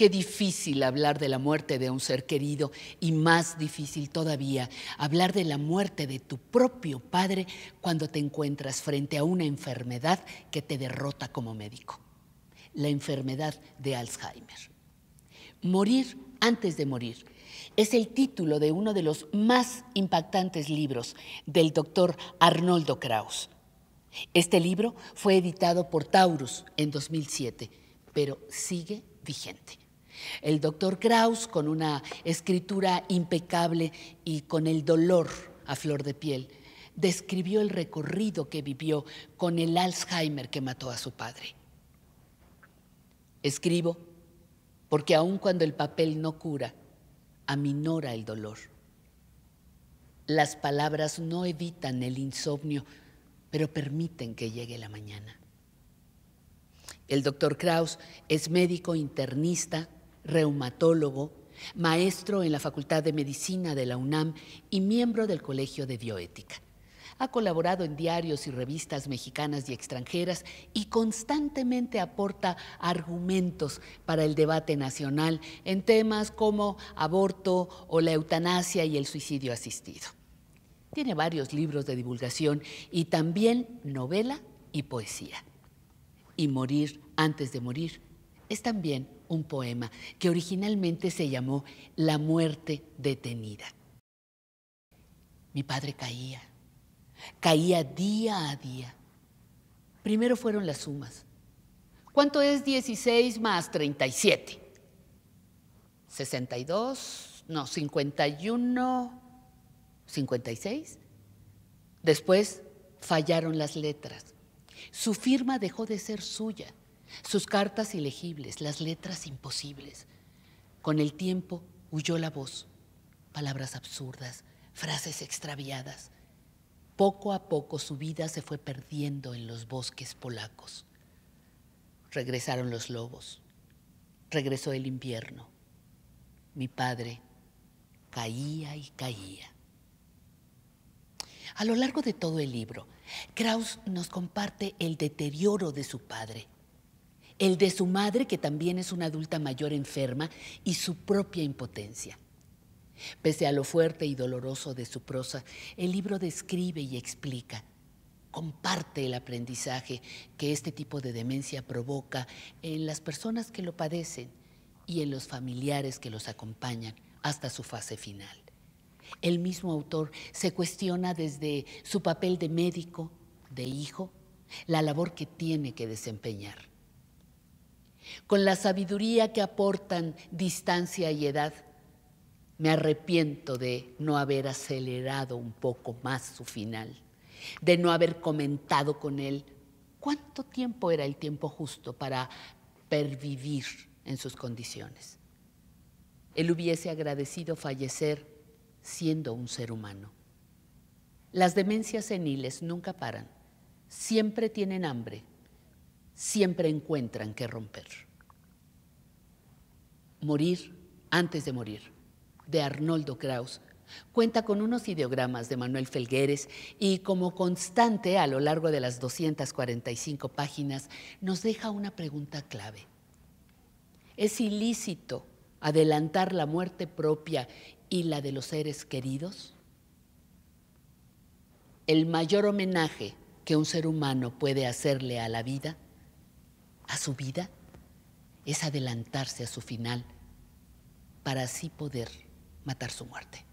Qué difícil hablar de la muerte de un ser querido y más difícil todavía hablar de la muerte de tu propio padre cuando te encuentras frente a una enfermedad que te derrota como médico, la enfermedad de Alzheimer. Morir antes de morir es el título de uno de los más impactantes libros del doctor Arnoldo Krauss. Este libro fue editado por Taurus en 2007, pero sigue vigente. El doctor Krauss, con una escritura impecable y con el dolor a flor de piel, describió el recorrido que vivió con el Alzheimer que mató a su padre. Escribo porque aun cuando el papel no cura, aminora el dolor. Las palabras no evitan el insomnio, pero permiten que llegue la mañana. El doctor Kraus es médico internista, reumatólogo, maestro en la Facultad de Medicina de la UNAM y miembro del Colegio de Bioética. Ha colaborado en diarios y revistas mexicanas y extranjeras y constantemente aporta argumentos para el debate nacional en temas como aborto o la eutanasia y el suicidio asistido. Tiene varios libros de divulgación y también novela y poesía. Y Morir antes de morir es también un poema que originalmente se llamó La muerte detenida. Mi padre caía, caía día a día. Primero fueron las sumas. ¿Cuánto es 16 más 37? 62, no, 51, 56. Después fallaron las letras. Su firma dejó de ser suya sus cartas ilegibles, las letras imposibles. Con el tiempo huyó la voz, palabras absurdas, frases extraviadas. Poco a poco su vida se fue perdiendo en los bosques polacos. Regresaron los lobos, regresó el invierno. Mi padre caía y caía. A lo largo de todo el libro, Krauss nos comparte el deterioro de su padre, el de su madre, que también es una adulta mayor enferma, y su propia impotencia. Pese a lo fuerte y doloroso de su prosa, el libro describe y explica, comparte el aprendizaje que este tipo de demencia provoca en las personas que lo padecen y en los familiares que los acompañan hasta su fase final. El mismo autor se cuestiona desde su papel de médico, de hijo, la labor que tiene que desempeñar con la sabiduría que aportan distancia y edad. Me arrepiento de no haber acelerado un poco más su final, de no haber comentado con él cuánto tiempo era el tiempo justo para pervivir en sus condiciones. Él hubiese agradecido fallecer siendo un ser humano. Las demencias seniles nunca paran, siempre tienen hambre, siempre encuentran que romper. Morir antes de morir, de Arnoldo Kraus. Cuenta con unos ideogramas de Manuel Felgueres y como constante a lo largo de las 245 páginas nos deja una pregunta clave. ¿Es ilícito adelantar la muerte propia y la de los seres queridos? El mayor homenaje que un ser humano puede hacerle a la vida, a su vida, es adelantarse a su final para así poder matar su muerte.